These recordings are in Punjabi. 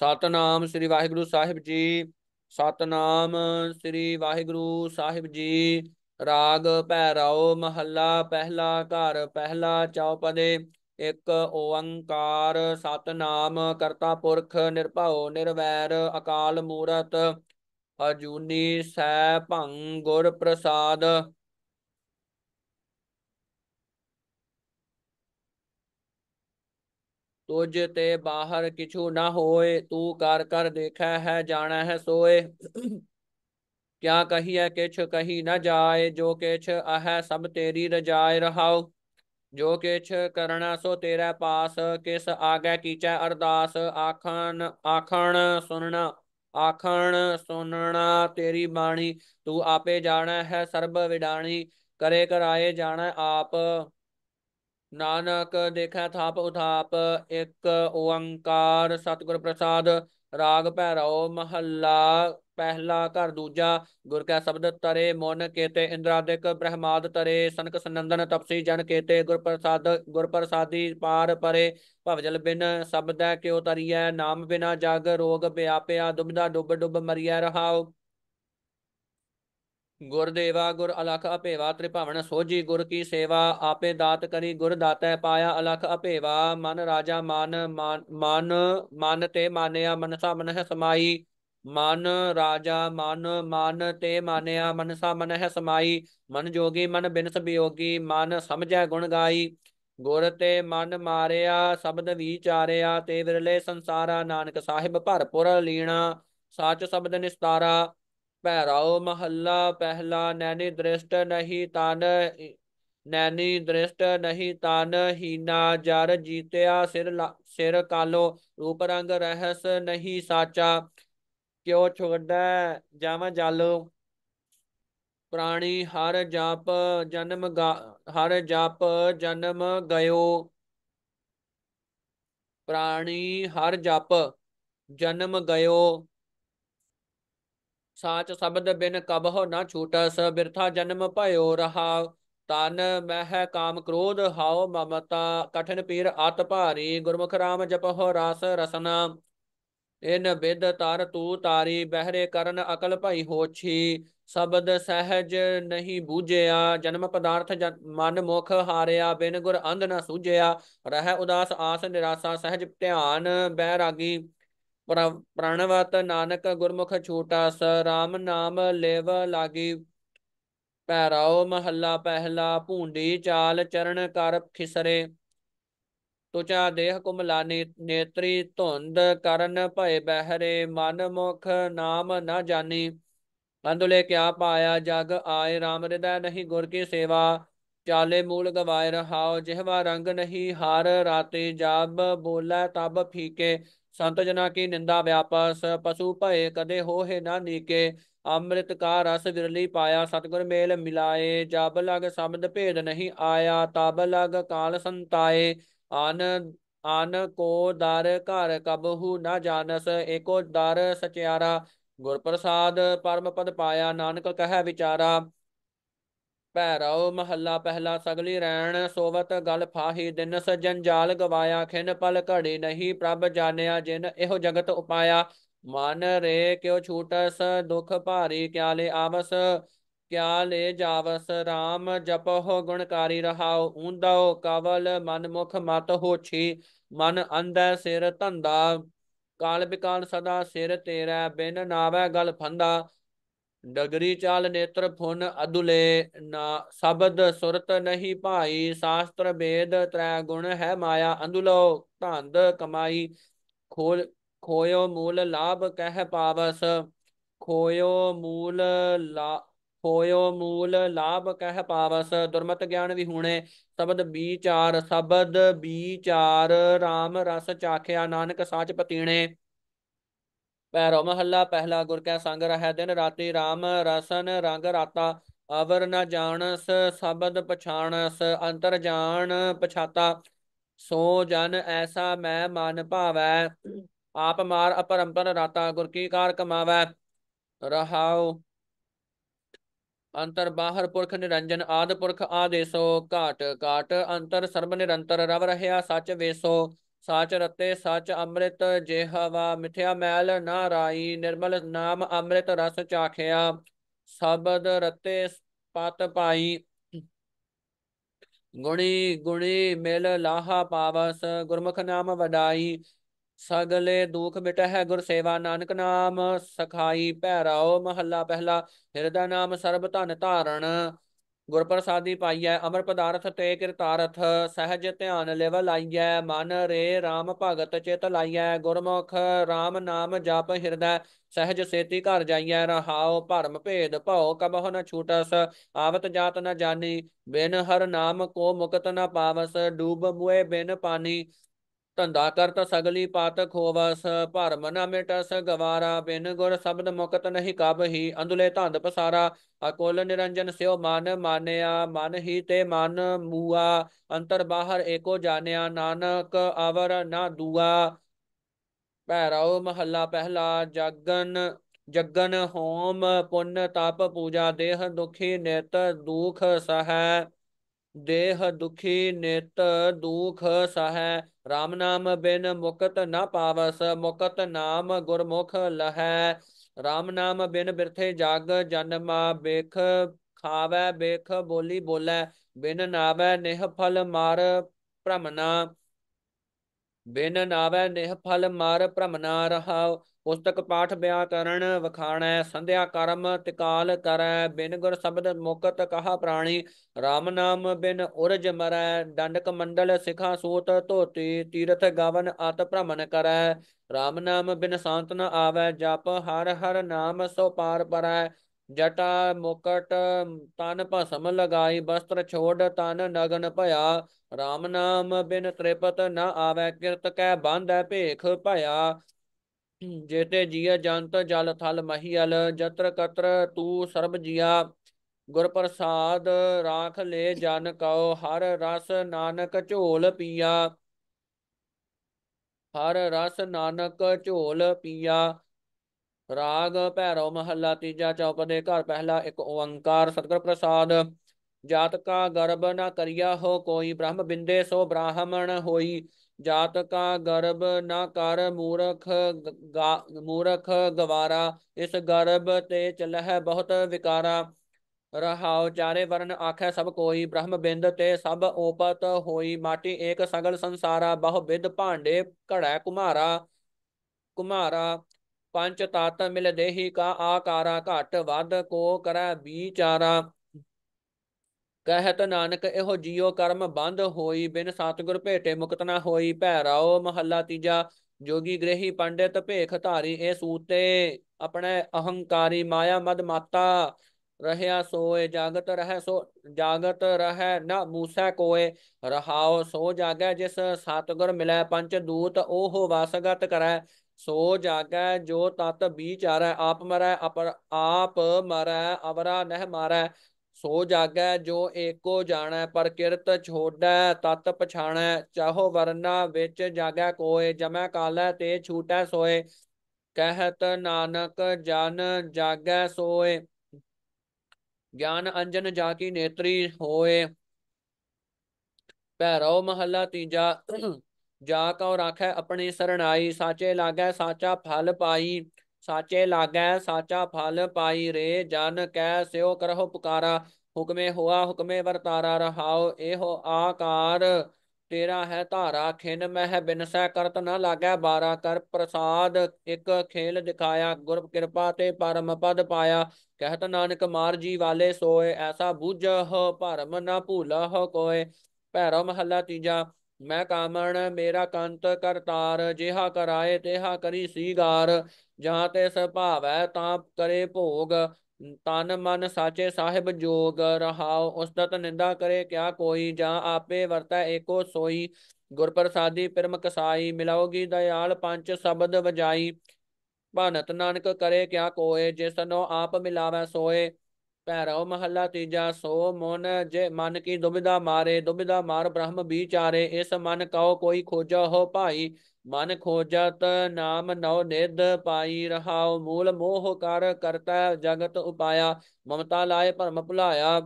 ਸਤਨਾਮ ਸ੍ਰੀ ਵਾਹਿਗੁਰੂ ਸਾਹਿਬ ਜੀ ਸਤਨਾਮ ਸ੍ਰੀ ਵਾਹਿਗੁਰੂ ਸਾਹਿਬ ਜੀ ਰਾਗ ਪੈਰਾਓ ਮਹੱਲਾ ਪਹਿਲਾ ਘਰ ਪਹਿਲਾ ਚੌਪਦੇ ਇੱਕ ਓੰਕਾਰ ਸਤਨਾਮ ਕਰਤਾ ਪੁਰਖ ਨਿਰਭਉ ਨਿਰਵੈਰ ਅਕਾਲ ਮੂਰਤ ਅਜੂਨੀ ਸੈ ਭੰ ਗੁਰ ਪ੍ਰਸਾਦ ਤੁਝ ਤੇ ਬਾਹਰ ਕਿਛੂ ਨਾ ਹੋਏ ਤੂੰ ਕਰ ਕਰ ਦੇਖੈ ਹੈ ਜਾਣੈ ਹੈ ਸੋਏ ਕਿਆ ਕਹੀਐ ਕਿਛ ਕਹੀ ਨਾ ਜਾਏ ਜੋ ਕਿਛ ਅਹੈ ਸਭ ਤੇਰੀ ਰਜਾਇ ਰਹਾਉ ਜੋ ਕਿਛ ਕਰਣਾ ਸੋ ਤੇਰਾ ਪਾਸ ਕਿਸ ਆਗੇ ਕੀਚੈ ਅਰਦਾਸ ਆਖਣ ਆਖਣ ਸੁਨਣਾ ਆਖਣ ਸੁਨਣਾ ਤੇਰੀ ਬਾਣੀ ਤੂੰ ਆਪੇ ਜਾਣੈ ਹੈ ਸਰਬ ਵਿਡਾਣੀ ਕਰੇ ਕਰਾਏ ਜਾਣੈ ਆਪ ਨਾਨਕ ਦੇਖੈ ਥਾਪ ਉਥਾਪ ਇੱਕ ਓੰਕਾਰ ਸਤਿਗੁਰ ਪ੍ਰਸਾਦ ਰਾਗ ਭੈਰੋ ਮਹੱਲਾ ਪਹਿਲਾ ਘਰ ਦੂਜਾ ਗੁਰ ਕਾ ਸ਼ਬਦ ਤਰੇ ਮਨ ਕੇਤੇ ਇੰਦਰਾਦਿਕ ਬ੍ਰਹਮਾਦ ਤਰੇ ਸੰਕ ਸੰਨੰਦਨ ਤਪਸੀ ਜਨ ਕੇਤੇ ਗੁਰ ਪ੍ਰਸਾਦ ਗੁਰ ਪ੍ਰਸਾਦੀ ਪਾਰ ਪਰੇ ਭਵਜਲ ਬਿਨ ਸਬਦੈ ਕਿਉ ਤਰੀਐ ਨਾਮ ਬਿਨਾ ਜਾਗ ਰੋਗ ਬਿਆਪਿਆ ਦੁਬਿਦਾ ਡੁੱਬ ਡੁੱਬ ਮਰੀਐ ਰਹਾਉ ਗੁਰ ਦੇਵਾ ਗੁਰ ਅਲਖ ਅਪੇਵਾ ਤ੍ਰਿਭਵਨ ਸੋਜੀ ਗੁਰ ਕੀ ਸੇਵਾ ਆਪੇ ਦਾਤ ਕਰੀ ਗੁਰ ਦਾਤੈ ਪਾਇਆ ਅਲਖ ਅਪੇਵਾ ਮਨ ਰਾਜਾ ਮਨ ਮਨ ਮਨ ਤੇ ਮਾਨਿਆ ਮਨਸਾ ਮਨਹਿ ਸਮਾਈ ਮਨ ਰਾਜਾ ਮਨ ਮਨ ਤੇ ਮਾਨਿਆ ਮਨਸਾ ਮਨਹਿ ਸਮਾਈ ਮਨ ਜੋਗੀ ਮਨ ਬਿਨਸ ਬਿਯੋਗੀ ਮਨ ਸਮਝੈ ਗੁਣ ਗਾਈ ਗੁਰ ਤੇ ਮਨ ਮਾਰਿਆ ਸ਼ਬਦ ਵਿਚਾਰਿਆ ਤੇ ਵਿਰਲੇ ਸੰਸਾਰਾ ਨਾਨਕ ਸਾਹਿਬ ਭਰਪੁਰ ਲੀਣਾ ਸਾਚ ਸ਼ਬਦ ਨਿਸਤਾਰਾ ਭੈਰਵ ਮਹੱਲਾ ਪਹਿਲਾ ਨੈਣੀ ਦ੍ਰਿਸ਼ਟ ਨਹੀਂ ਤਨ ਨੈਣੀ ਦ੍ਰਿਸ਼ਟ ਨਹੀਂ ਤਨ ਹੀਨਾ ਜਰ ਜੀਤਿਆ ਸਿਰ ਸਿਰ ਕਾਲੋ ਰੂਪ ਰੰਗ ਰਹਿਸ ਨਹੀਂ ਸਾਚਾ ਕਿਉ ਛੋੜੈ ਜਮ ਜਾਲੋ ਪ੍ਰਾਣੀ ਹਰ ਜਾਪ ਜਨਮ ਹਰ ਜਾਪ ਜਨਮ ਗਇਓ ਪ੍ਰਾਣੀ ਹਰ ਜਪ ਜਨਮ ਗਇਓ ਸਾਚ ਸ਼ਬਦ ਬਿਨ ਕਬਹੁ ਨਾ ਛੂਟਸ ਬਿਰਥਾ ਜਨਮ ਭਇਓ ਰਹਾ ਤਨ ਮਹਿ ਕਾਮ ਕ੍ਰੋਧ ਹਾਉ ਮਮਤਾ ਕਠਨ ਪੀਰ ਅਤ ਭਾਰੀ ਗੁਰਮੁਖ ਰਾਮ ਜਪਹੁ ਰਾਸ ਰਸਨਾ ਇਨ ਬਿਦ ਤਰ ਤੂ ਤਾਰੀ ਬਹਿਰੇ ਕਰਨ ਅਕਲ ਭਈ ਹੋਛੀ ਸ਼ਬਦ ਸਹਿਜ ਨਹੀਂ ਬੂਝਿਆ ਜਨਮ ਪਦਾਰਥ ਮਨ ਮੁਖ ਹਾਰਿਆ ਬਿਨ ਗੁਰ ਅੰਧ ਨ ਸੂਝਿਆ ਰਹਿ ਉਦਾਸ ਆਸ ਨਿਰਾਸਾ ਸਹਿਜ ਧਿਆਨ ਬੈਰਾਗੀ ਪ੍ਰਣਵਤ ਨਾਨਕ ਗੁਰਮੁਖ ਛੋਟਾ ਸ ਰਾਮ ਨਾਮ ਲੇਵ ਲਾਗੀ ਪੈਰਾਉ ਮਹੱਲਾ ਪਹਿਲਾ ਭੂੰਡੀ ਚਾਲ ਚਰਨ ਕਰ ਖਿਸਰੇ ਤੁਚਾ ਦੇਹ ਕੁਮਲਾਨੀ ਨੇਤਰੀ ਧੁੰਦ ਕਰਨ ਭਏ ਬਹਿਰੇ ਮਨ ਮੁਖ ਨਾਮ ਨਾ ਜਾਣੀ ਅੰਦੁਲੇ ਕਿਆ ਪਾਇਆ ਜਗ ਆਏ ਰਾਮ ਰਿਦੈ ਨਹੀਂ ਗੁਰ ਕੀ ਸੇਵਾ ਚਾਲੇ ਮੂਲ ਗਵਾਇ ਰਹਾਉ ਜਿਹਵਾ ਰੰਗ ਨਹੀਂ ਹਰ ਰਾਤੇ ਜਬ ਬੋਲੇ ਤਬ ਫੀਕੇ संत जना की निंदा व्यापस पशु भय कदे हो है ना नीके अमृत का रस विरली पाया सतगुर मेल मिलाए जब लग शब्द भेद नहीं आया तब लग काल संताए आन आन को दर घर कबहू न जानस एको दर सचयारा गुरप्रसाद परम पद पाया नानक कह विचारा ਪੈਰਾਉ ਮਹੱਲਾ ਪਹਿਲਾ ਸਗਲੀ ਰੈਣ ਸੋਵਤ ਗਲ ਫਾਹੀ ਦਿਨ ਸਜਨ ਜਾਲ ਗਵਾਇਆ ਖਿਨ ਪਲ ਘੜੀ ਨਹੀਂ ਪ੍ਰਭ ਜਾਣਿਆ ਜਿਨ ਇਹੋ ਜਗਤ ਉਪਾਇਆ ਮਨ ਰੇ ਕਿਉ ਛੂਟਸ ਦੁਖ ਭਾਰੀ ਕਿਆ ਲੈ ਆਵਸ ਕਿਆ ਲੈ ਜਾਵਸ RAM ਜਪੋ ਗੁਣਕਾਰੀ ਰਹਾਉ ਉੰਦਾਉ ਕਵਲ ਮਨ ਮੁਖ ਮਤ ਹੋਛੀ ਮਨ ਅੰਧੈ ਸਿਰ ਧੰਦਾ ਕਾਲ ਬਿਕਾਲ ਸਦਾ ਸਿਰ ਤੇਰਾ ਬਿਨ ਨਾਵੇ ਗਲ ਫੰਦਾ ਡਗਰੀ ਚਾਲ ਨੇਤਰ ਫੁਨ ਅਦੁਲੇ ਨਾ ਸ਼ਬਦ ਸੁਰਤ ਨਹੀਂ ਭਾਈ ਸ਼ਾਸਤਰ ਵੇਦ ਤ੍ਰੈ ਗੁਣ ਹੈ ਮਾਇਆ ਅੰਦੁਲੋ ਧੰਦ ਕਮਾਈ ਖੋਲ ਖੋਇਓ ਮੂਲ ਲਾਭ ਕਹਿ ਪਾਵਸ ਖੋਇਓ ਮੂਲ ਲਾ ਖੋਇਓ ਮੂਲ ਲਾਭ ਕਹਿ ਪਾਵਸ ਦੁਰਮਤ ਗਿਆਨ ਵੀ ਹੁਣੇ ਸ਼ਬਦ ਵਿਚਾਰ ਸ਼ਬਦ ਵਿਚਾਰ RAM ਰਸ ਚਾਖਿਆ ਨਾਨਕ ਸਾਚ ਪਤੀਣੇ ਪੈਰੋ ਮਹੱਲਾ ਪਹਿਲਾ ਗੁਰ ਕੈ ਸੰਗ ਰਹਿ ਦਿਨ ਰਾਤੀ RAM ਰਸਨ ਰੰਗ ਰਾਤਾ ਅਵਰ ਨ ਜਾਣਸ ਸ਼ਬਦ ਪਛਾਣਸ ਅੰਤਰ ਜਾਣ ਪਛਾਤਾ ਸੋ ਜਨ ਐਸਾ ਮੈਂ ਮਨ ਭਾਵੈ ਆਪ ਮਾਰ ਅਪਰੰਪਰ ਰਾਤਾ ਗੁਰ ਕੀ ਕਾਰ ਕਮਾਵੈ ਰਹਾਉ ਅੰਤਰ ਬਾਹਰ ਪੁਰਖ ਨਿਰੰਜਨ ਆਦ ਪੁਰਖ ਆਦੇਸੋ ਘਾਟ ਘਾਟ ਅੰਤਰ ਸਰਬ ਨਿਰੰਤਰ ਰਵ ਰਹਿਆ ਸਚ ਵੇਸੋ ਸਾਚ ਰਤੇ ਸਚ ਅੰਮ੍ਰਿਤ ਹਵਾ ਮਿਠਿਆ ਮੈਲ ਨਾ ਰਾਈ ਨਿਰਮਲ ਨਾਮ ਅੰਮ੍ਰਿਤ ਰਸ ਚਾਖਿਆ ਸਬਦ ਰਤੇ ਪਤ ਪਾਈ ਗੁਣੀ ਗੁਣੀ ਮਿਲ ਲਾਹਾ ਪਾਵਸ ਗੁਰਮੁਖ ਨਾਮ ਵਡਾਈ ਸਗਲੇ ਦੁਖ ਮਿਟਹਿ ਗੁਰ ਸੇਵਾ ਨਾਨਕ ਨਾਮ ਸਖਾਈ ਭੈਰਾਓ ਮਹੱਲਾ ਪਹਿਲਾ ਹਿਰਦਾ ਨਾਮ ਸਰਬ ਧਨ ਧਾਰਨ ਗੁਰ ਪ੍ਰਸਾਦੀ ਪਾਈਐ ਅਮਰ ਪਦਾਰਥ ਤੇ ਕਿਰਤਾਰਥ ਸਹਿਜ ਧਿਆਨ ਲੇਵ ਲਾਈਐ ਮਨ ਰੇ RAM ਭਗਤ ਚਿਤ ਲਾਈਐ ਗੁਰਮੁਖ RAM ਨਾਮ ਜਪ ਹਿਰਦੈ ਸਹਿਜ ਸੇਤੀ ਘਰ ਜਾਈਐ ਰਹਾਉ ਭਰਮ ਭੇਦ ਭਉ ਕਬਹੁ ਨ ਛੂਟਸ ਆਵਤ ਜਾਤ ਨ ਜਾਣੀ ਬਿਨ ਹਰ ਨਾਮ ਕੋ ਮੁਕਤ ਨ ਪਾਵਸ ਡੂਬ ਮੁਏ ਬਿਨ ਪਾਣੀ ਧੰਦਾ ਕਰਤ ਸਗਲੀ ਪਾਤਕ ਹੋਵਸ ਭਰਮ ਨ ਮਿਟਸ ਗਵਾਰਾ ਬਿਨ ਗੁਰ ਸ਼ਬਦ ਮੁਕਤ ਨਹੀਂ ਕਬਹੀ ਅੰਦੁਲੇ ਧੰਦ ਪਸਾਰਾ ਅਕੋਲ ਨਿਰੰਜਨ ਸਿਓ ਮਨ ਮਾਨਿਆ ਮਨ ਹੀ ਤੇ ਮਨ ਮੂਆ ਅੰਤਰ ਬਾਹਰ ਏਕੋ ਜਾਣਿਆ ਨਾਨਕ ਅਵਰ ਨਾ ਦੂਆ ਪੈਰਾਉ ਮਹੱਲਾ ਪਹਿਲਾ ਜਗਨ ਜਗਨ ਹੋਮ ਪੁੰਨ ਤਪ ਪੂਜਾ ਦੇਹ ਦੁਖੀ ਨਿਤ ਦੁਖ ਸਹੈ ਦੇਹ ਦੁਖੀ ਨਿਤ ਦੁਖ ਸਹੈ RAM ਨਾਮ ਬਿਨ ਮੁਕਤ ਨ ਪਾਵਸ ਮੁਕਤ ਨਾਮ ਗੁਰਮੁਖ ਲਹੈ RAM ਨਾਮ ਬਿਨ ਬਿਰਥੇ ਜਗ ਜਨਮਾ ਬੇਖ ਖਾਵੇ ਬੇਖ ਬੋਲੀ ਬੋਲੇ ਬਿਨ ਨਾਵੇ ਨਿਹ ਫਲ ਮਾਰ ਭ੍ਰਮਨਾ ਬਿਨ ਨਾਵੇ ਨਿਹ ਫਲ ਮਾਰ ਭ੍ਰਮ ਨਾ ਰਹਾਉ ਪੁਸਤਕ ਪਾਠ ਵਿਆਕਰਣ ਵਖਾਣੈ ਸੰਧਿਆ ਕਰਮ ਤਿਕਾਲ ਕਰੈ ਬਿਨ ਗੁਰ ਸ਼ਬਦ ਮੁਕਤ ਕਹਾ ਪ੍ਰਾਣੀ RAM ਨਾਮ ਬਿਨ ਉਰਜ ਮਰੈ ਡੰਡਕ ਮੰਡਲ ਸਿਖਾ ਸੂਤ ਧੋਤੀ ਤੀਰਥ ਗਵਨ ਅਤ ਭ੍ਰਮਨ ਕਰੈ RAM ਨਾਮ ਬਿਨ ਸੰਤ ਨ ਆਵੈ ਜਪ ਹਰ ਹਰ ਨਾਮ ਸੋ ਪਾਰ ਪਰੈ ਜਟਾ ਮੁਕਟ ਤਨ ਭਸਮ ਲਗਾਈ ਬਸਤਰ ਛੋੜ ਤਨ ਨਗਨ ਭਇਆ RAM ਨਾਮ ਬਿਨ ਤ੍ਰਿਪਤ ਨ ਆਵੇ ਕਿਰਤ ਕੈ ਬੰਧੈ ਭੇਖ ਭਇਆ ਜੇਤੇ ਜੀਅ ਜੰਤ ਜਲ ਥਲ ਮਹੀਲ ਜਤਰ ਕਤਰ ਤੂ ਸਰਬ ਜੀਆ ਗੁਰ ਪ੍ਰਸਾਦ ਰਾਖ ਲੈ ਜਨ ਕਉ ਹਰ ਰਸ ਨਾਨਕ ਝੋਲ ਪੀਆ ਹਰ ਰਸ ਨਾਨਕ ਝੋਲ ਪੀਆ ਰਾਗ ਭੈਰਵ ਮਹੱਲਾ ਤੀਜਾ ਚੌਕ ਦੇ ਘਰ ਪਹਿਲਾ ਇੱਕ ਓੰਕਾਰ ਸਤਿਗੁਰ ਪ੍ਰਸਾਦ ਜਾਤ ਕਾ ਗਰਭ ਨਾ ਕਰਿਆ ਹੋ ਕੋਈ ਬ੍ਰਹਮ ਬਿੰਦੇ ਸੋ ਬ੍ਰਾਹਮਣ ਹੋਈ ਜਾਤ ਕਾ ਗਰਭ ਨਾ ਕਰ ਮੂਰਖ ਮੂਰਖ ਗਵਾਰਾ ਇਸ ਗਰਭ ਤੇ ਚਲਹਿ ਬਹੁਤ ਵਿਕਾਰਾ ਰਹਾਉ ਚਾਰੇ ਵਰਨ ਆਖੈ ਸਭ ਕੋਈ ਬ੍ਰਹਮ ਬਿੰਦ ਤੇ ਸਭ ਉਪਤ ਹੋਈ ਮਾਟੀ ਏਕ ਸਗਲ ਸੰਸਾਰਾ ਬਹੁ ਵਿਦ ਭਾਂਡੇ ਘੜੈ ਕੁਮਾਰਾ ਕੁਮਾਰਾ ਪੰਚ ਤਤ ਮਿਲ ਦੇਹੀ ਕਾ ਆਕਾਰਾ ਘਟ ਵਦ ਕੋ ਕਰੈ ਵਿਚਾਰਾ ਕਹਿਤ ਨਾਨਕ ਇਹੋ ਜੀਉ ਕਰਮ ਬੰਦ ਹੋਈ ਬਿਨ ਸਤਗੁਰ ਭੇਟੇ ਮੁਕਤ ਨਾ ਹੋਈ ਭੈ ਰਾਉ ਮਹੱਲਾ ਤੀਜਾ ਜੋਗੀ ਗ੍ਰਹੀ ਪੰਡਿਤ ਭੇਖ ਧਾਰੀ ਇਹ ਸੂਤੇ ਆਪਣੇ ਅਹੰਕਾਰੀ ਮਾਇਆ ਮਦ ਮਾਤਾ ਰਹਿਆ ਸੋਏ ਜਾਗਤ ਰਹਿ ਸੋ ਜਾਗਤ ਰਹਿ ਨਾ ਮੂਸਾ ਕੋਏ ਰਹਾਓ ਸੋ ਜਾਗੈ ਜਿਸ ਸਤਗੁਰ ਮਿਲੈ ਪੰਚ ਦੂਤ ਉਹ ਵਾਸਗਤ ਕਰੈ ਸੋ ਜਾਗੈ ਜੋ ਤਤ ਵਿਚਾਰੈ ਆਪ ਮਰੈ ਅਪਰ ਆਪ ਮਰੈ ਅਵਰਾ ਨਹਿ ਮਾਰੈ ਸੋ ਜਾਗੈ ਜੋ ਏਕੋ ਜਾਣੈ ਪਰ ਕਿਰਤ ਛੋੜੈ ਤਤ ਪਛਾਣੈ ਚਾਹੋ ਵਰਨਾ ਵਿੱਚ ਜਾਗੈ ਕੋਏ ਜਮੈ ਕਾਲੈ ਤੇ ਛੂਟੈ ਸੋਏ ਕਹਿਤ ਨਾਨਕ ਜਨ ਜਾਗੈ ਸੋਏ ਗਿਆਨ ਅੰਜਨ ਜਾ ਕੀ ਨੇਤਰੀ ਹੋਏ ਭੈਰੋ ਮਹੱਲਾ ਤੀਜਾ जा और आखै अपनी शरण आई साचे लागै साचा फल पाई साचे लागै साचा फल पाई रे जन कै स्यो करहो पुकारा हुक्मे हुआ हुक्मे वरतारा रहाओ एहो आकार तेरा है धारा खिन मह बिनसै करत न लागै बारा कर प्रसाद एक खेल दिखाया गुर कृपा ते परम पद पाया कहत नानक मार जी वाले सोए ऐसा बूझ हो परम न भूल हो कोय भैरव महला तीजा ਮੈਂ ਕਾਮਣ ਮੇਰਾ ਕੰਤ ਕਰਤਾਰ ਜਿਹਾ ਕਰਾਏ ਤੇਹਾ ਕਰੀ ਸੀਗਾਰ ਜਾਂ ਤੇ ਸੁਭਾਵੈ ਤਾਂ ਕਰੇ ਭੋਗ ਤਨ ਮਨ ਸਾਚੇ ਸਾਹਿਬ ਜੋਗ ਰਹਾਉ ਉਸਤਤ ਨਿੰਦਾ ਕਰੇ ਕਿਆ ਕੋਈ ਜਾਂ ਆਪੇ ਵਰਤਾ ਏਕੋ ਸੋਈ ਗੁਰ ਪ੍ਰਸਾਦੀ ਪਰਮ ਕਸਾਈ ਮਿਲਾਉਗੀ ਦਇਆਲ ਪੰਜ ਸ਼ਬਦ ਵਜਾਈ ਭਾਨਤ ਨਾਨਕ ਕਰੇ ਕਿਆ ਕੋਏ ਜਿਸਨੋ ਆਪ ਮਿਲਾਵੇ ਸੋਏ ਭੈਰਵ ਮਹੱਲਾ ਤੀਜਾ ਸੋ ਮਨ ਜੇ ਮਨ ਕੀ ਦੁਬਿਧਾ ਮਾਰੇ ਦੁਬਿਧਾ ਮਾਰ ਬ੍ਰਹਮ ਵਿਚਾਰੇ ਇਸ ਮਨ ਕਉ ਕੋਈ ਖੋਜਾ ਹੋ ਭਾਈ ਮਨ ਖੋਜਤ ਨਾਮ ਨਉ ਨਿਦ ਪਾਈ ਰਹਾਉ ਮੂਲ ਮੋਹ ਕਰ ਕਰਤਾ ਜਗਤ ਉਪਾਇਆ ਮਮਤਾ ਲਾਏ ਭਰਮ ਭੁਲਾਇਆ